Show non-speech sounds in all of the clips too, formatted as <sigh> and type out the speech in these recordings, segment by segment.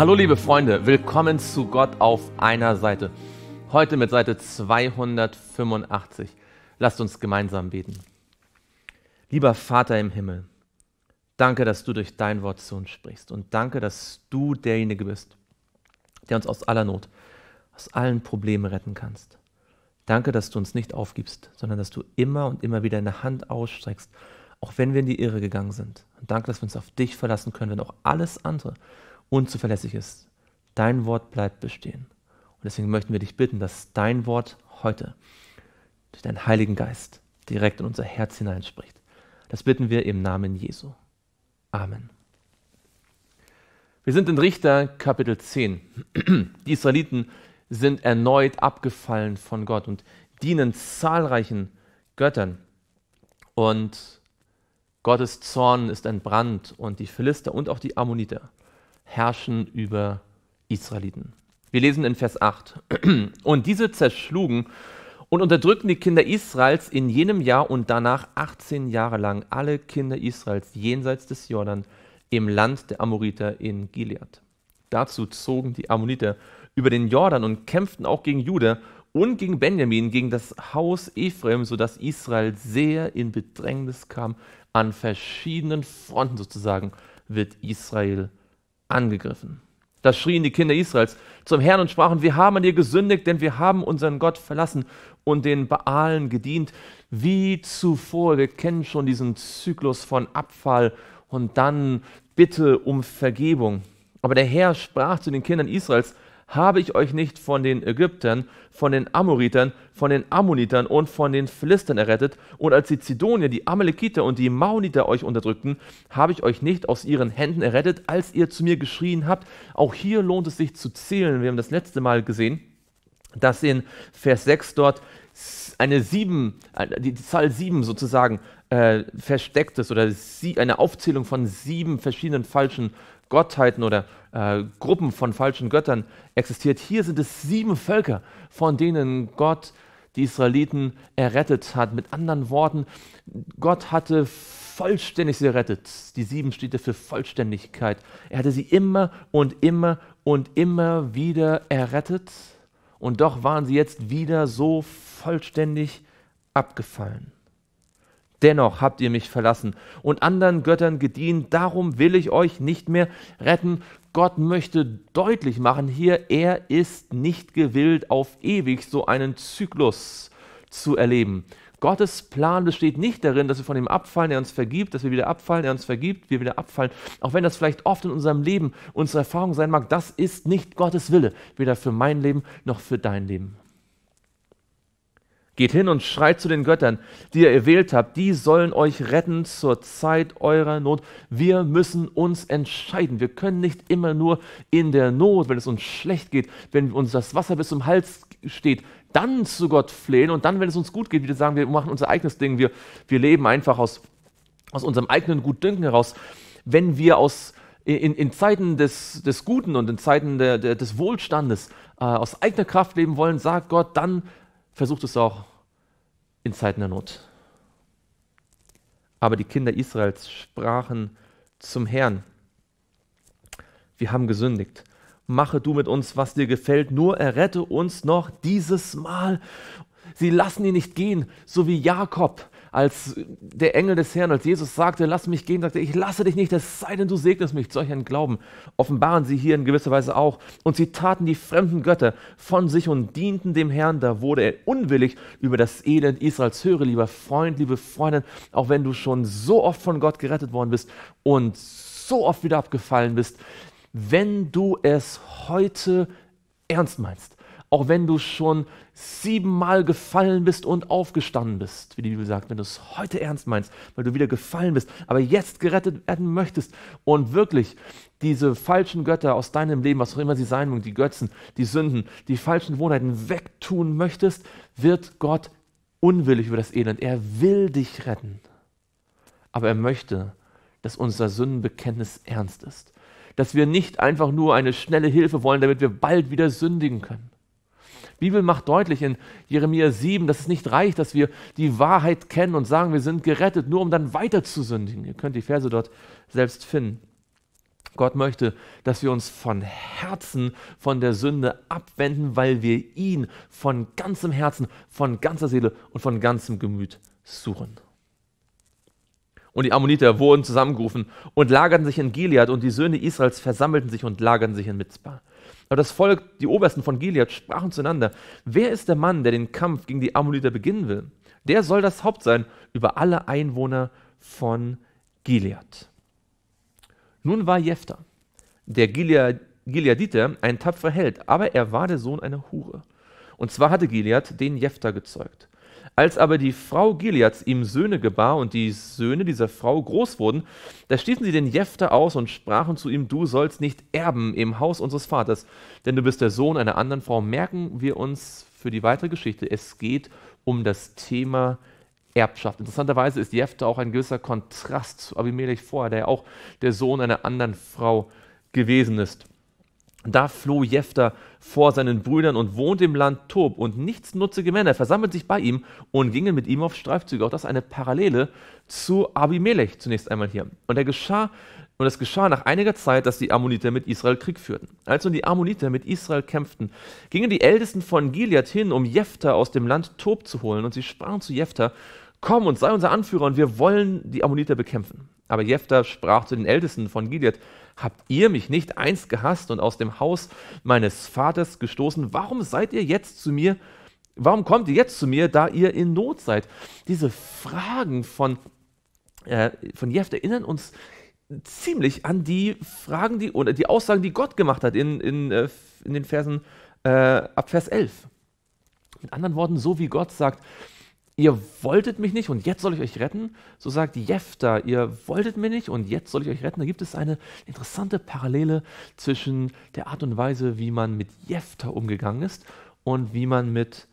Hallo liebe Freunde, willkommen zu Gott auf einer Seite. Heute mit Seite 285. Lasst uns gemeinsam beten. Lieber Vater im Himmel, danke, dass du durch dein Wort zu uns sprichst und danke, dass du derjenige bist, der uns aus aller Not, aus allen Problemen retten kannst. Danke, dass du uns nicht aufgibst, sondern dass du immer und immer wieder eine Hand ausstreckst, auch wenn wir in die Irre gegangen sind. Und danke, dass wir uns auf dich verlassen können, wenn auch alles andere unzuverlässig ist. Dein Wort bleibt bestehen. Und deswegen möchten wir dich bitten, dass dein Wort heute durch deinen Heiligen Geist direkt in unser Herz hineinspricht. Das bitten wir im Namen Jesu. Amen. Wir sind in Richter Kapitel 10. <clears throat> Die Israeliten sind erneut abgefallen von Gott und dienen zahlreichen Göttern. Und Gottes Zorn ist entbrannt und die Philister und auch die Ammoniter herrschen über Israeliten. Wir lesen in Vers 8. <clears throat> Und diese zerschlugen und unterdrückten die Kinder Israels in jenem Jahr und danach 18 Jahre lang alle Kinder Israels jenseits des Jordan im Land der Amoriter in Gilead. Dazu zogen die Ammoniter über den Jordan und kämpften auch gegen Juda und gegen Benjamin, gegen das Haus Ephraim, sodass Israel sehr in Bedrängnis kam. An verschiedenen Fronten sozusagen wird Israel verletzt angegriffen. Da schrien die Kinder Israels zum Herrn und sprachen, wir haben an dir gesündigt, denn wir haben unseren Gott verlassen und den Baalen gedient, wie zuvor. Wir kennen schon diesen Zyklus von Abfall und dann Bitte um Vergebung. Aber der Herr sprach zu den Kindern Israels, habe ich euch nicht von den Ägyptern, von den Amoritern, von den Ammonitern und von den Philistern errettet? Und als die Zidonier, die Amalekiter und die Maoniter euch unterdrückten, habe ich euch nicht aus ihren Händen errettet, als ihr zu mir geschrien habt? Auch hier lohnt es sich zu zählen. Wir haben das letzte Mal gesehen, dass in Vers 6 dort eine 7, die Zahl 7 sozusagen äh, versteckt ist oder sie, eine Aufzählung von sieben verschiedenen falschen Gottheiten oder äh, Gruppen von falschen Göttern existiert. Hier sind es sieben Völker, von denen Gott die Israeliten errettet hat. Mit anderen Worten, Gott hatte vollständig sie errettet. Die sieben steht für Vollständigkeit. Er hatte sie immer und immer und immer wieder errettet. Und doch waren sie jetzt wieder so vollständig abgefallen. Dennoch habt ihr mich verlassen und anderen Göttern gedient, darum will ich euch nicht mehr retten. Gott möchte deutlich machen hier, er ist nicht gewillt, auf ewig so einen Zyklus zu erleben. Gottes Plan besteht nicht darin, dass wir von ihm abfallen, er uns vergibt, dass wir wieder abfallen, er uns vergibt, wir wieder abfallen. Auch wenn das vielleicht oft in unserem Leben unsere Erfahrung sein mag, das ist nicht Gottes Wille, weder für mein Leben noch für dein Leben. Geht hin und schreit zu den Göttern, die ihr erwählt habt, die sollen euch retten zur Zeit eurer Not. Wir müssen uns entscheiden. Wir können nicht immer nur in der Not, wenn es uns schlecht geht, wenn uns das Wasser bis zum Hals steht, dann zu Gott flehen und dann, wenn es uns gut geht, wieder sagen, wir machen unser eigenes Ding, wir, wir leben einfach aus, aus unserem eigenen Gutdünken heraus. Wenn wir aus, in, in Zeiten des, des Guten und in Zeiten der, der, des Wohlstandes äh, aus eigener Kraft leben wollen, sagt Gott, dann versucht es auch in Zeiten der Not. Aber die Kinder Israels sprachen zum Herrn, wir haben gesündigt. Mache du mit uns, was dir gefällt, nur errette uns noch dieses Mal. Sie lassen ihn nicht gehen, so wie Jakob, als der Engel des Herrn, als Jesus sagte, lass mich gehen, sagte, ich lasse dich nicht, es sei denn, du segnest mich. Solch einen Glauben offenbaren sie hier in gewisser Weise auch. Und sie taten die fremden Götter von sich und dienten dem Herrn. Da wurde er unwillig über das Elend Israels. Höre, lieber Freund, liebe Freundin, auch wenn du schon so oft von Gott gerettet worden bist und so oft wieder abgefallen bist, wenn du es heute ernst meinst, auch wenn du schon siebenmal gefallen bist und aufgestanden bist, wie die Bibel sagt, wenn du es heute ernst meinst, weil du wieder gefallen bist, aber jetzt gerettet werden möchtest und wirklich diese falschen Götter aus deinem Leben, was auch immer sie sein mögen, die Götzen, die Sünden, die falschen Gewohnheiten wegtun möchtest, wird Gott unwillig über das Elend. Er will dich retten, aber er möchte, dass unser Sündenbekenntnis ernst ist dass wir nicht einfach nur eine schnelle Hilfe wollen, damit wir bald wieder sündigen können, Bibel macht deutlich in Jeremia 7, dass es nicht reicht, dass wir die Wahrheit kennen und sagen, wir sind gerettet, nur um dann weiter zu sündigen. Ihr könnt die Verse dort selbst finden. Gott möchte, dass wir uns von Herzen von der Sünde abwenden, weil wir ihn von ganzem Herzen, von ganzer Seele und von ganzem Gemüt suchen. Und die Ammoniter wurden zusammengerufen und lagerten sich in Gilead, und die Söhne Israels versammelten sich und lagerten sich in Mitzbah. Aber das Volk, die Obersten von Gilead, sprachen zueinander, wer ist der Mann, der den Kampf gegen die Ammoniter beginnen will? Der soll das Haupt sein über alle Einwohner von Gilead. Nun war Jephthah, der Gilead, Gileaditer, ein tapferer Held, aber er war der Sohn einer Hure. Und zwar hatte Gilead den Jephthah gezeugt. Als aber die Frau Gileads ihm Söhne gebar und die Söhne dieser Frau groß wurden, da stießen sie den Jefter aus und sprachen zu ihm, du sollst nicht erben im Haus unseres Vaters, denn du bist der Sohn einer anderen Frau. Merken wir uns für die weitere Geschichte, es geht um das Thema Erbschaft. Interessanterweise ist Jefter auch ein gewisser Kontrast zu Abimelech vorher, der ja auch der Sohn einer anderen Frau gewesen ist. Da floh Jephtha vor seinen Brüdern und wohnte im Land Tob und nichtsnutzige Männer versammelten sich bei ihm und gingen mit ihm auf Streifzüge. Auch das ist eine Parallele zu Abimelech zunächst einmal hier. Und er geschah und es geschah nach einiger Zeit, dass die Ammoniter mit Israel Krieg führten. Als nun die Ammoniter mit Israel kämpften, gingen die Ältesten von Gilead hin, um Jephtha aus dem Land Tob zu holen. Und sie sprachen zu Jephtha, komm und sei unser Anführer und wir wollen die Ammoniter bekämpfen. Aber Jephthah sprach zu den Ältesten von Gilead: Habt ihr mich nicht einst gehasst und aus dem Haus meines Vaters gestoßen? Warum seid ihr jetzt zu mir? Warum kommt ihr jetzt zu mir, da ihr in Not seid? Diese Fragen von, äh, von Jephthah erinnern uns ziemlich an die Fragen, die, oder die Aussagen, die Gott gemacht hat in, in, äh, in den Versen äh, ab Vers 11. Mit anderen Worten, so wie Gott sagt, ihr wolltet mich nicht und jetzt soll ich euch retten? So sagt Jefta, ihr wolltet mich nicht und jetzt soll ich euch retten. Da gibt es eine interessante Parallele zwischen der Art und Weise, wie man mit Jefta umgegangen ist und wie man mit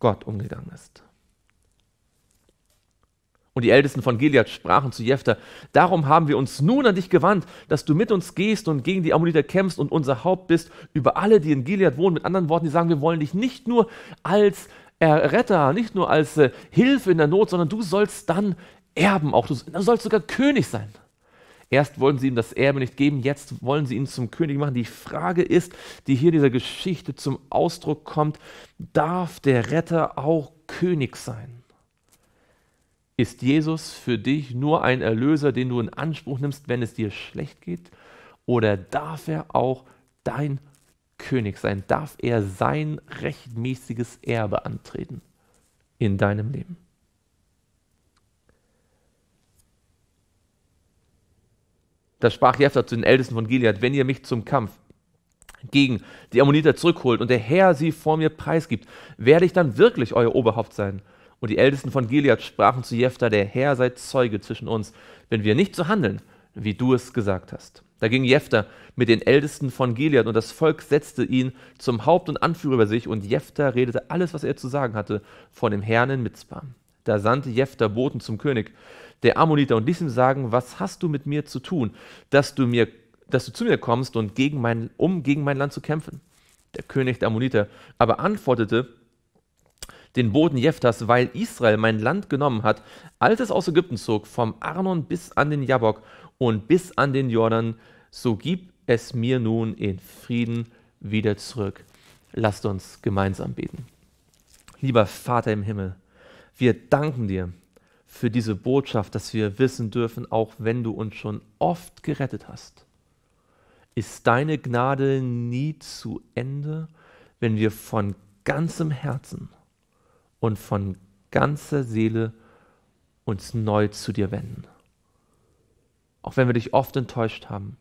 Gott umgegangen ist. Und die Ältesten von Gilead sprachen zu Jefta, darum haben wir uns nun an dich gewandt, dass du mit uns gehst und gegen die Ammoniter kämpfst und unser Haupt bist über alle, die in Gilead wohnen. Mit anderen Worten, die sagen, wir wollen dich nicht nur als Erretter, nicht nur als äh, Hilfe in der Not, sondern du sollst dann erben, auch du, du sollst sogar König sein. Erst wollten sie ihm das Erbe nicht geben, jetzt wollen sie ihn zum König machen. Die Frage ist, die hier in dieser Geschichte zum Ausdruck kommt, darf der Retter auch König sein? Ist Jesus für dich nur ein Erlöser, den du in Anspruch nimmst, wenn es dir schlecht geht? Oder darf er auch dein König König sein? Darf er sein rechtmäßiges Erbe antreten in deinem Leben? Da sprach Jephthah zu den Ältesten von Gilead, wenn ihr mich zum Kampf gegen die Ammoniter zurückholt und der Herr sie vor mir preisgibt, werde ich dann wirklich euer Oberhaupt sein. Und die Ältesten von Gilead sprachen zu Jephthah, der Herr sei Zeuge zwischen uns, wenn wir nicht so handeln, wie du es gesagt hast. Da ging Jephthah mit den Ältesten von Gilead und das Volk setzte ihn zum Haupt und Anführer über sich und Jephthah redete alles, was er zu sagen hatte, vor dem Herrn in Mitzpah. Da sandte Jephthah Boten zum König der Ammoniter und ließ ihm sagen, was hast du mit mir zu tun, dass du, mir, dass du zu mir kommst und gegen mein, um gegen mein Land zu kämpfen? Der König der Ammoniter aber antwortete, den Boten Jephthas, weil Israel mein Land genommen hat, als es aus Ägypten zog, vom Arnon bis an den Jabok und bis an den Jordan, so gib es mir nun in Frieden wieder zurück. Lasst uns gemeinsam beten. Lieber Vater im Himmel, wir danken dir für diese Botschaft, dass wir wissen dürfen, auch wenn du uns schon oft gerettet hast. Ist deine Gnade nie zu Ende, wenn wir von ganzem Herzen und von ganzer Seele uns neu zu dir wenden? Auch wenn wir dich oft enttäuscht haben,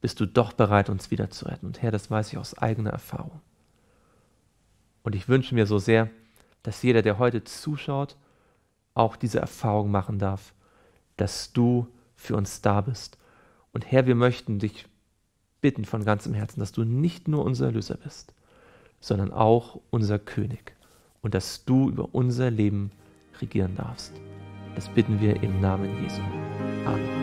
bist du doch bereit, uns wieder zu retten. Und Herr, das weiß ich aus eigener Erfahrung. Und ich wünsche mir so sehr, dass jeder, der heute zuschaut, auch diese Erfahrung machen darf, dass du für uns da bist. Und Herr, wir möchten dich bitten von ganzem Herzen, dass du nicht nur unser Erlöser bist, sondern auch unser König und dass du über unser Leben regieren darfst. Das bitten wir im Namen Jesu. Amen.